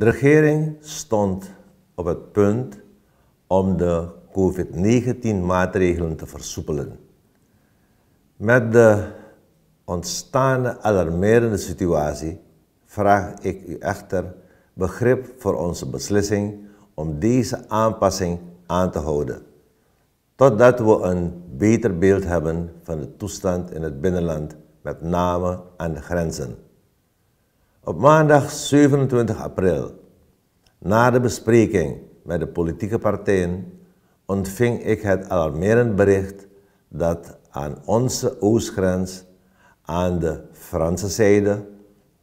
De regering stond op het punt om de COVID-19-maatregelen te versoepelen. Met de ontstaande alarmerende situatie vraag ik u echter begrip voor onze beslissing om deze aanpassing aan te houden, totdat we een beter beeld hebben van de toestand in het binnenland, met name aan de grenzen. Op maandag 27 april, na de bespreking met de politieke partijen, ontving ik het alarmerend bericht dat aan onze oostgrens aan de Franse zijde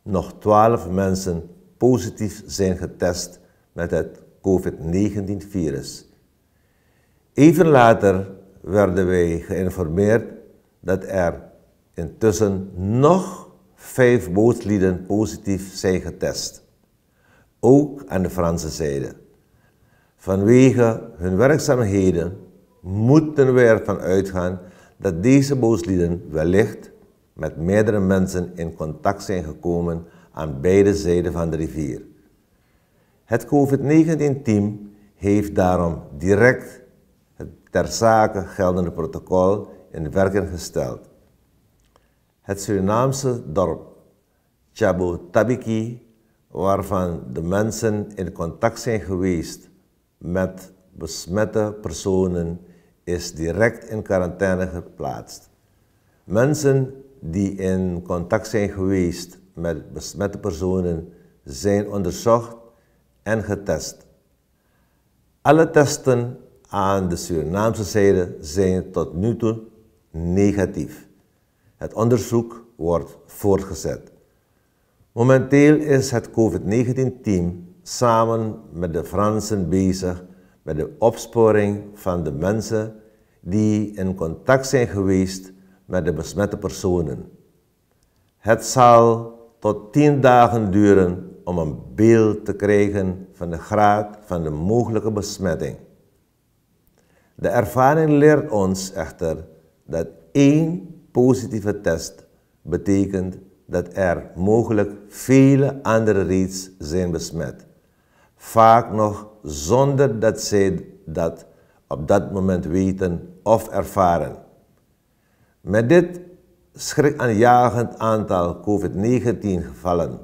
nog 12 mensen positief zijn getest met het COVID-19-virus. Even later werden wij geïnformeerd dat er intussen nog vijf bootslieden positief zijn getest, ook aan de Franse zijde. Vanwege hun werkzaamheden moeten we ervan uitgaan dat deze bootslieden wellicht met meerdere mensen in contact zijn gekomen aan beide zijden van de rivier. Het COVID-19-team heeft daarom direct het ter zake geldende protocol in werking gesteld het Surinaamse dorp Chabo Tabiki, waarvan de mensen in contact zijn geweest met besmette personen, is direct in quarantaine geplaatst. Mensen die in contact zijn geweest met besmette personen zijn onderzocht en getest. Alle testen aan de Surinaamse zijde zijn tot nu toe negatief. Het onderzoek wordt voortgezet. Momenteel is het COVID-19-team samen met de Fransen bezig met de opsporing van de mensen die in contact zijn geweest met de besmette personen. Het zal tot 10 dagen duren om een beeld te krijgen van de graad van de mogelijke besmetting. De ervaring leert ons echter dat één positieve test betekent dat er mogelijk vele andere reeds zijn besmet. Vaak nog zonder dat zij dat op dat moment weten of ervaren. Met dit schrik schrikaanjagend aantal COVID-19-gevallen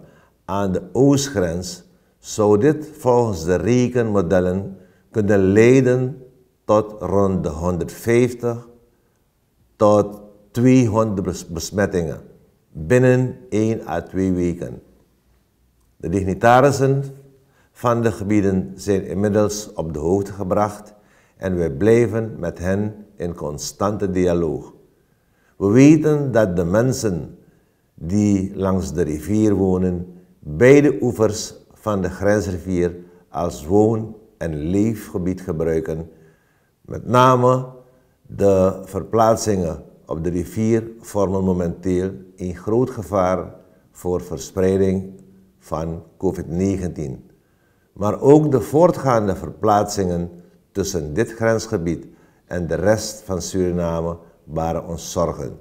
aan de oostgrens zou dit volgens de rekenmodellen kunnen leiden tot rond de 150 tot 200 besmettingen binnen 1 à 2 weken. De dignitarissen van de gebieden zijn inmiddels op de hoogte gebracht en wij blijven met hen in constante dialoog. We weten dat de mensen die langs de rivier wonen, beide oevers van de grensrivier als woon- en leefgebied gebruiken, met name de verplaatsingen op de rivier vormen momenteel een groot gevaar voor verspreiding van COVID-19. Maar ook de voortgaande verplaatsingen tussen dit grensgebied en de rest van Suriname waren ons zorgen.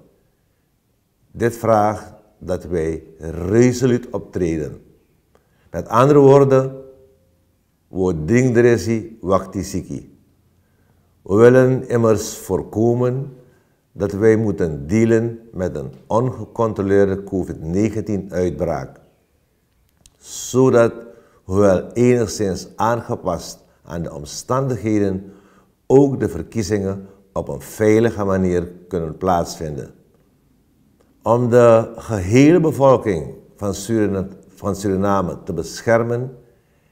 Dit vraagt dat wij resoluut optreden. Met andere woorden, we dringdresi waktissiki. We willen immers voorkomen dat wij moeten dealen met een ongecontroleerde COVID-19-uitbraak, zodat, hoewel enigszins aangepast aan de omstandigheden, ook de verkiezingen op een veilige manier kunnen plaatsvinden. Om de gehele bevolking van Suriname, van Suriname te beschermen,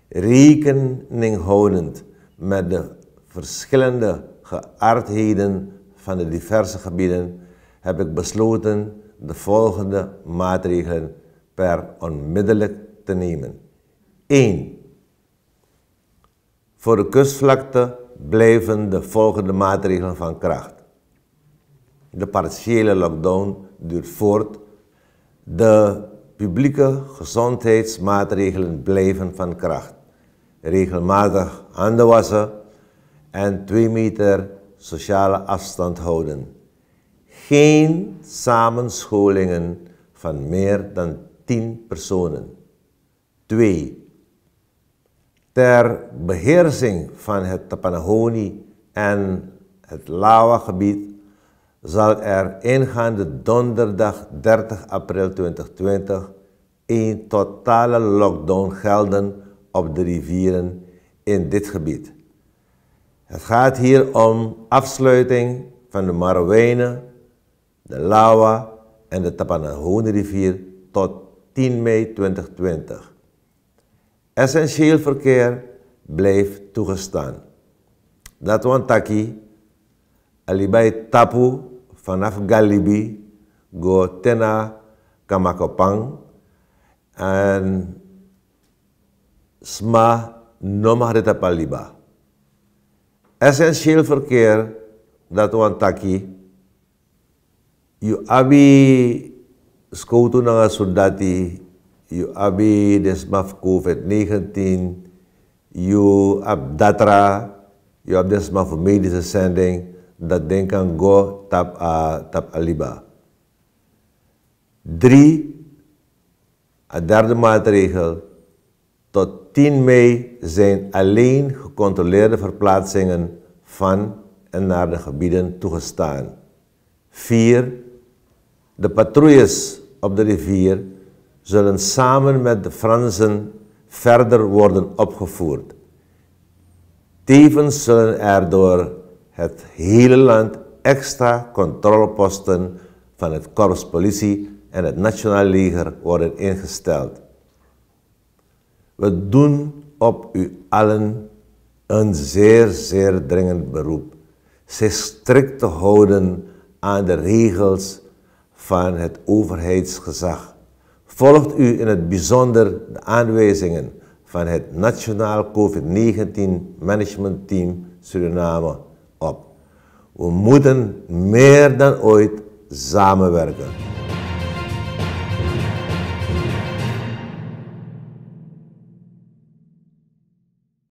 rekening houdend met de verschillende geaardheden van de diverse gebieden heb ik besloten de volgende maatregelen per onmiddellijk te nemen. 1. Voor de kustvlakte blijven de volgende maatregelen van kracht. De partiële lockdown duurt voort. De publieke gezondheidsmaatregelen blijven van kracht. Regelmatig handen wassen en 2 meter sociale afstand houden. Geen samenscholingen van meer dan 10 personen. 2. Ter beheersing van het Tapanahoni en het Lawa-gebied zal er ingaande donderdag 30 april 2020 een totale lockdown gelden op de rivieren in dit gebied. Het gaat hier om afsluiting van de Marawene, de Lawa en de Tapanahone rivier tot 10 mei 2020. Essentieel verkeer bleef toegestaan. Dat Taki, Alibai Tapu vanaf Galibi, go Tena Kamakopang en Sma Nomahdeta Paliba. essentieel verkeer, dat wan taki, yu abi skoutu nanga you yu abi des maf COVID-19, yu ab datra, yu ab des medical sending zending, dat den kan go tap, uh, tap aliba. Drie, een derde maatregel, tot 10 mei zijn alleen gecontroleerde verplaatsingen van en naar de gebieden toegestaan. 4. De patrouilles op de rivier zullen samen met de Fransen verder worden opgevoerd. Tevens zullen er door het hele land extra controleposten van het korps politie en het nationaal leger worden ingesteld. We doen op u allen een zeer, zeer dringend beroep. Zich strikt te houden aan de regels van het overheidsgezag. Volgt u in het bijzonder de aanwijzingen van het Nationaal COVID-19 Management Team Suriname op. We moeten meer dan ooit samenwerken.